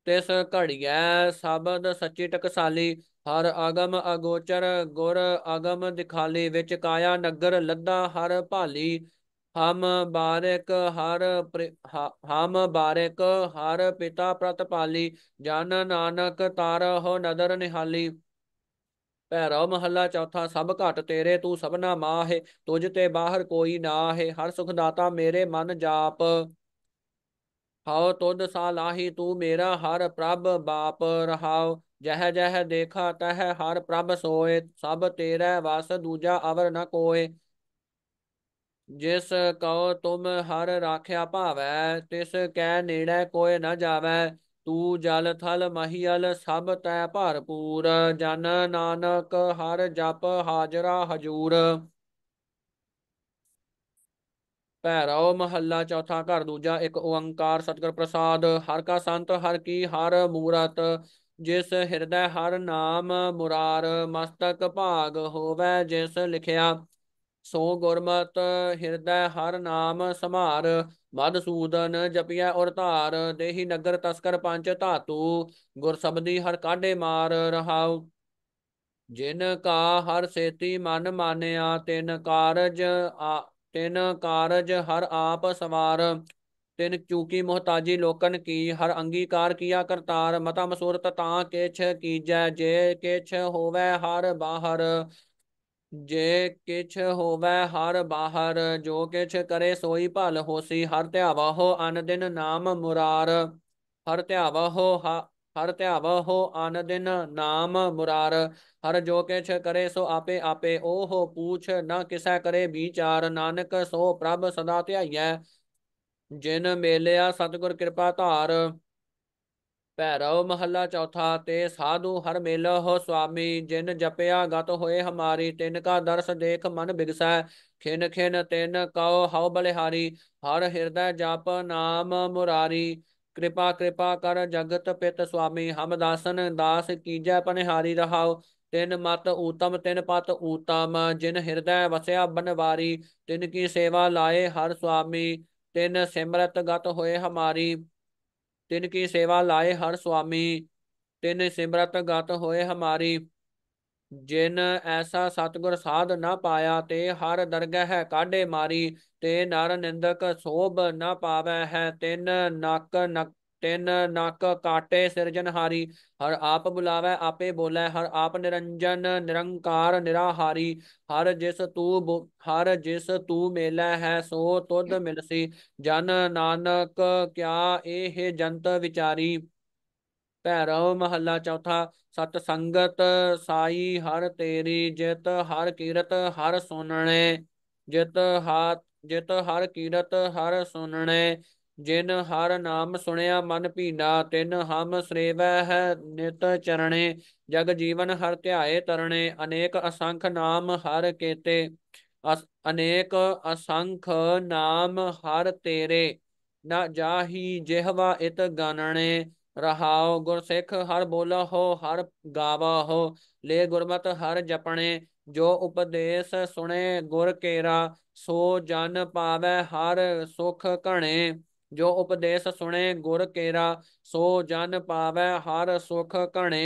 ਤਿਸ ਘੜੀਐ ਸਬਦ ਸੱਚੀ ਟਕਸਾਲੀ ਹਰ ਆਗਮ ਅਗੋਚਰ ਗੁਰ ਆਗਮ ਦਿਖਾਲੀ ਵਿੱਚ ਕਾਇਆ ਨਗਰ ਲੱਦਾ ਹਰ ਭਾਲੀ ਹਮ ਬਾਰਿਕ ਹਰ ਹਮ ਬਾਰਿਕ ਹਰ ਪਿਤਾ ਪ੍ਰਤਪਾਲੀ ਜਨ ਨਾਨਕ ਤਾਰਹੁ ਨਦਰ ਨਿਹਾਲੀ ਪੈਰਾ ਮਹੱਲਾ ਚੌਥਾ ਸਭ ਘਟ ਤੇਰੇ ਤੂੰ ਸਭਨਾ ਮਾਹੇ ਤੁਝ ਤੇ ਬਾਹਰ ਕੋਈ ਨਾ ਹੈ ਹਰ ਸੁਖ ਦਾਤਾ ਮੇਰੇ ਮਨ ਜਾਪ ਹਉ ਤੁਧ ਸਾਲਾਹੀ ਤੂੰ ਮੇਰਾ ਹਰ ਪ੍ਰਭ ਬਾਪ ਰਹਾਉ ਜਹ ਜਹ ਦੇਖਾ ਤਹ ਹਰ ਪ੍ਰਭ ਸੋਏ ਸਭ ਤੇਰੇ ਵਸ ਦੂਜਾ ਅਵਰ ਨ ਕੋਏ ਜਿਸ ਕਉ ਤੁਮ ਹਰ ਰਾਖਿਆ ਭਾਵੈ ਤਿਸ ਕੈ ਨੇੜੇ ਕੋਇ ਨ ਜਾਵੈ ਤੂ ਜਲ ਥਲ ਮਹੀਲ ਸਭ ਤੈ ਭਰਪੂਰ ਜਨ ਨਾਨਕ ਹਰ ਜਪ ਹਾਜ਼ਰਾ ਹਜੂਰ ਪੈਰਾਉ ਮਹੱਲਾ ਚੌਥਾ ਘਰ ਦੂਜਾ ਇੱਕ ਓੰਕਾਰ ਸਤਿਗੁਰ ਪ੍ਰਸਾਦ ਹਰ ਕਾ ਸੰਤ ਹਰ ਕੀ ਹਰ ਮੂਰਤ ਜਿਸ ਹਿਰਦੈ ਹਰ ਨਾਮ ਮੁਰਾਰ ਮਸਤਕ ਭਾਗ ਹੋਵੇ ਜਿਸ ਲਿਖਿਆ ਸੋ ਗੁਰਮਤ ਹਿਰਦੈ ਹਰ ਨਾਮ ਸਮਾਰ ਮਦਸੂਦਨ ਜਪਿਆ ਔਰ ਧਾਰ ਦੇਹੀ ਨਗਰ ਤਸਕਰ ਪੰਜ ਧਾਤੂ ਗੁਰ ਸਬਦੀ ਹਰ ਕਾਢੇ ਮਾਰ ਰਹਾਉ ਜਿਨ ਕਾ ਹਰ ਸੇਤੀ ਮਨ ਮਾਨਿਆ ਤਿਨ ਕਾਰਜ ਤਿਨ ਕਾਰਜ ਹਰ ਆਪ ਸਵਾਰ ਤਿਨ ਚੂਕੀ ਮਹਤਾਜੀ ਲੋਕਨ ਕੀ ਹਰ ਅੰਗੀਕਾਰ ਕੀਆ ਕਰਤਾਰ ਮਤਾ ਮਸੂਰਤ ਤਾਂ ਕਿਛ ਕੀਜੈ ਜੇ ਕਿਛ ਹੋਵੇ ਹਰ ਬਾਹਰ ਜੇ ਕਿਛ ਹੋਵੇ ਹਰ ਬਾਹਰ ਜੋ ਕਿਛ ਕਰੇ ਸੋਈ ਭਲ ਹੋਸੀ ਹਰ ਧਿਆਵਾ ਹੋ ਅਨ ਦਿਨ ਨਾਮ ਮੁਰਾਰ ਹਰ ਧਿਆਵਾ ਹੋ ਹਰ ਧਿਆਵਾ ਹੋ ਅਨ ਦਿਨ ਨਾਮ ਮੁਰਾਰ ਹਰ ਜੋ ਕਿਛ ਕਰੇ ਸੋ ਆਪੇ ਆਪੇ ਉਹ ਹੋ ਪੂਛ ਨਾ ਕਿਸੈ ਕਰੇ ਵਿਚਾਰ ਨਾਨਕ ਸੋ ਪ੍ਰਭ ਸਦਾ ਧਿਆਈਐ ਜਿਨ ਮੇਲਿਆ ਸਤਿਗੁਰ ਕਿਰਪਾ ਧਾਰ ਭੈਰਵ ਮਹੱਲਾ ਚੌਥਾ ਤੇ ਸਾਧੂ ਹਰ ਮੇਲੋ ਹੋ ਸੁਆਮੀ ਜਿਨ ਜਪਿਆ ਗਤ ਹੋਏ ਹਮਾਰੀ ਤਿਨ ਕਾ ਦਰਸ ਦੇਖ ਮਨ ਬਿਗਸੈ ਖਿਨ ਖਿਨ ਤਿਨ ਕਉ ਹਉ ਬਲਿਹਾਰੀ ਹਰ ਹਿਰਦੈ ਜਪ ਨਾਮ ਮੁਰਾਰੀ ਕਿਰਪਾ ਕਿਰਪਾ ਕਰ ਜਗਤ ਪਿਤ ਸੁਆਮੀ ਹਮ ਦਾਸਨ ਦਾਸ ਕੀਜੈ ਪਨਿਹਾਰੀ ਰਹਾਉ ਤਿਨ ਮਤ ਊਤਮ ਤਿਨ ਪਤ ਊਤਮ ਜਿਨ ਹਿਰਦੈ ਵਸਿਆ ਬਨਵਾਰੀ ਤਿਨ ਕੀ ਸੇਵਾ ਲਾਏ ਹਰ ਸੁਆਮੀ ਤਿਨ ਸਿਮਰਤ ਗਤ ਹੋਏ ਹਮਾਰੀ ਤਿਨ ਕੀ ਸੇਵਾ ਲਾਏ ਹਰ ਸੁਆਮੀ ਤਿਨ ਸਿਮਰਤ ਗਤ ਹੋਏ ਹਮਾਰੀ ਜਿਨ ਐਸਾ ਸਤਗੁਰ ਸਾਧ ਨਾ ਪਾਇਆ ਤੇ ਹਰ ਦਰਗਹ ਕਾਢੇ ਮਾਰੀ ਤੇ ਨਰ ਨਿੰਦਕ ਸੋਭ ਨਾ ਪਾਵੈ ਹੈ ਤਿਨ ਨਕ ਤਿੰਨ ਨੱਕ ਕਾਟੇ ਸਿਰਜਨ ਹਾਰੀ ਹਰ ਆਪ ਬੁਲਾਵੇ ਆਪੇ ਬੋਲੇ ਹਰ ਆਪ ਨਿਰੰਜਨ ਨਿਰੰਕਾਰ ਨਿਰਾਹਾਰੀ ਹਰ ਜਿਸ ਤੂ ਹਰ ਜਿਸ ਤੂ ਮੇਲਾ ਹੈ ਸੋ ਤੁਦ ਮਿਲਸੀ ਜਨ ਨਾਨਕ ਕਿਆ ਇਹ ਜੰਤ ਵਿਚਾਰੀ ਭੈਰਵ ਮਹੱਲਾ ਚੌਥਾ ਸਤ ਸੰਗਤ ਸਾਈ ਹਰ ਤੇਰੀ ਜਿਤ ਹਰ ਕੀਰਤ ਹਰ ਸੁਣਨੇ ਜਿਤ ਹਾਤ ਜਿਤ ਹਰ ਕੀਰਤ ਹਰ ਸੁਣਨੇ ਜਿਨ ਹਰ ਨਾਮ ਸੁਣਿਆ ਮਨ ਭੀਨਾ ਤਿਨ ਹਮ ਸ੍ਰੇਵੈ ਹੈ ਨਿਤ ਚਰਣੇ ਜਗ ਜੀਵਨ ਹਰ ਧਿਆਏ ਤਰਣੇ ਅਨੇਕ ਅਸੰਖ ਨਾਮ ਹਰ ਕੇਤੇ ਅਨੇਕ ਅਸੰਖ ਨਾਮ ਹਰ ਤੇਰੇ ਨਾ ਜਾਹੀ ਜਿਹਵਾ ਇਤ ਗਾਨਣੇ ਰਹਾਉ ਗੁਰ ਸਿੱਖ ਹਰ ਬੋਲਾ ਹੋ ਹਰ ਗਾਵਾ ਹੋ ਲੈ ਗੁਰਮਤ ਹਰ ਜਪਣੇ ਜੋ ਉਪਦੇਸ਼ ਸੁਣੇ ਗੁਰ ਕੇਰਾ ਸੋ ਜਨ ਪਾਵੇ ਹਰ ਸੁਖ ਘਣੇ ਜੋ ਉਪਦੇਸ਼ ਸੁਣੇ ਗੁਰ ਕੇਰਾ ਸੋ ਜਨ ਪਾਵੇ ਹਰ ਸੁਖ ਘਣੇ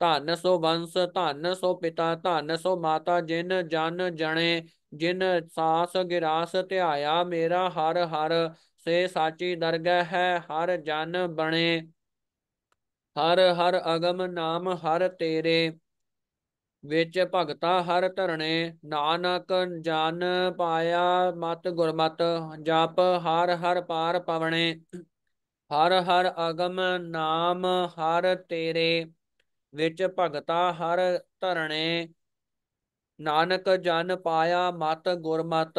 ਧਨ ਸੋ ਵੰਸ ਧਨ ਸੋ ਪਿਤਾ ਧਨ ਸੋ ਮਾਤਾ ਜਿਨ ਜਨ ਜਣੇ ਜਿਨ ਸਾਸ ਗਿਰਾਸ ਧਿਆਇਆ ਮੇਰਾ ਹਰ ਹਰ ਸੇ ਸਾਚੀ ਦਰਗਹਿ ਹੈ ਹਰ ਜਨ ਬਣੇ ਹਰ ਹਰ ਅਗਮ ਨਾਮ ਹਰ ਤੇਰੇ ਵਿੱਚ ਭਗਤਾ ਹਰ ਧਰਣੇ ਨਾਨਕ ਜਨ ਪਾਇਆ ਮਤ ਗੁਰਮਤ ਜਪ ਹਰ ਹਰ ਪਾਰ ਪਵਣੇ ਹਰ ਹਰ ਅਗਮ ਨਾਮ ਹਰ ਤੇਰੇ ਵਿੱਚ ਭਗਤਾ ਹਰ ਧਰਣੇ ਨਾਨਕ ਜਨ ਪਾਇਆ ਮਤ ਗੁਰਮਤ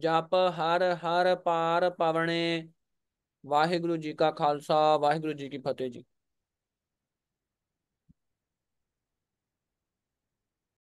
ਜਪ ਹਰ ਹਰ ਪਾਰ ਪਵਣੇ ਵਾਹਿਗੁਰੂ ਜੀ ਕਾ ਖਾਲਸਾ ਵਾਹਿਗੁਰੂ ਜੀ ਕੀ ਫਤਿਹ ਜੀ